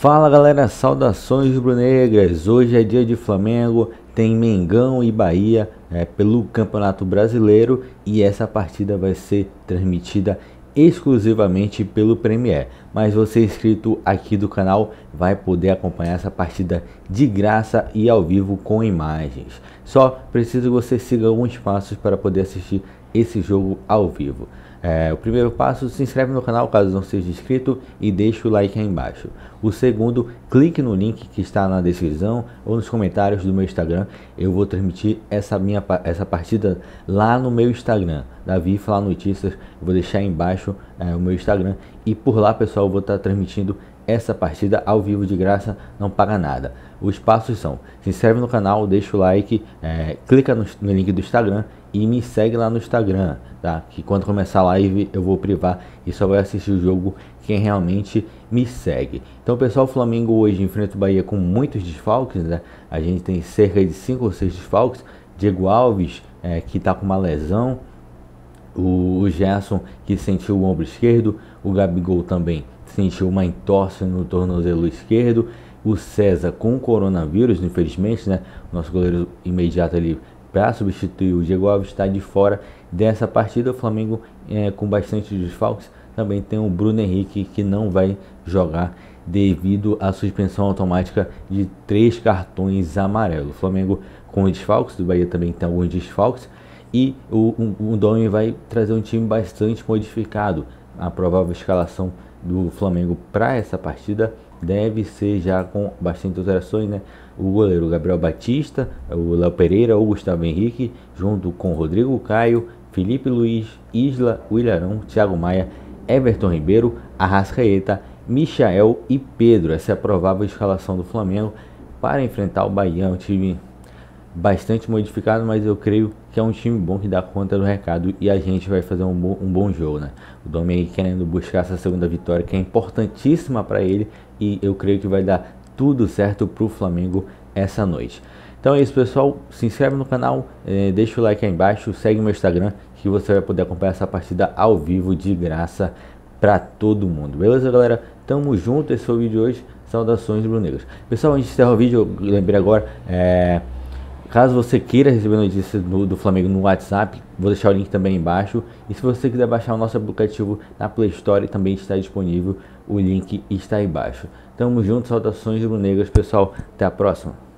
Fala galera, saudações brunegras. Hoje é dia de Flamengo, tem Mengão e Bahia é, pelo Campeonato Brasileiro e essa partida vai ser transmitida exclusivamente pelo Premier. Mas você inscrito aqui do canal vai poder acompanhar essa partida de graça e ao vivo com imagens. Só preciso que você siga alguns passos para poder assistir esse jogo ao vivo. É, o primeiro passo, se inscreve no canal caso não seja inscrito e deixa o like aí embaixo. O segundo, clique no link que está na descrição ou nos comentários do meu Instagram. Eu vou transmitir essa minha essa partida lá no meu Instagram, Davi Falar Notícias. Vou deixar aí embaixo é, o meu Instagram e por lá, pessoal, eu vou estar tá transmitindo essa partida ao vivo de graça não paga nada. Os passos são: se inscreve no canal, deixa o like, é, clica no, no, link do Instagram e me segue lá no Instagram, tá? Que quando começar a live eu vou privar e só vai assistir o jogo quem realmente me segue. Então, pessoal, o Flamengo hoje enfrenta o Bahia com muitos desfalques, né? A gente tem cerca de 5 ou 6 desfalques. Diego Alves, é, que está com uma lesão, o Gerson que sentiu o ombro esquerdo, o Gabigol também sentiu uma entorse no tornozelo esquerdo. O César com coronavírus, infelizmente, né? Nosso goleiro imediato ali para substituir o Diego Alves está de fora dessa partida. O Flamengo é, com bastante desfalques. Também tem o Bruno Henrique que não vai jogar devido à suspensão automática de três cartões amarelos. O Flamengo com desfalques, do Bahia também tem alguns desfalques e o, o, o Domi vai trazer um time bastante modificado. A provável escalação do Flamengo para essa partida deve ser já com bastante alterações, né? O goleiro Gabriel Batista, o Léo Pereira, o Gustavo Henrique, junto com Rodrigo Caio, Felipe Luiz, Isla, Willarão, Thiago Maia, Everton Ribeiro, Arrascaeta, Michael e Pedro. Essa é a provável escalação do Flamengo para enfrentar o Bahia, um time bastante modificado, mas eu creio que é um time bom que dá conta do recado e a gente vai fazer um bom, um bom jogo, né? O Domingue querendo buscar essa segunda vitória que é importantíssima para ele e eu creio que vai dar tudo certo para o Flamengo essa noite. Então é isso, pessoal. Se inscreve no canal, eh, deixa o like aí embaixo, segue meu Instagram que você vai poder acompanhar essa partida ao vivo de graça para todo mundo. Beleza, galera? Tamo junto. Esse foi o vídeo de hoje. Saudações, Brunegas. Pessoal, antes de encerrar o vídeo, eu lembrei agora. É Caso você queira receber notícias do, do, Flamengo no WhatsApp, vou deixar o link também embaixo. E se você quiser baixar o nosso aplicativo na Play Store, também está disponível. O link está aí embaixo. Tamo junto, saudações rubro-negras, pessoal. Até a próxima.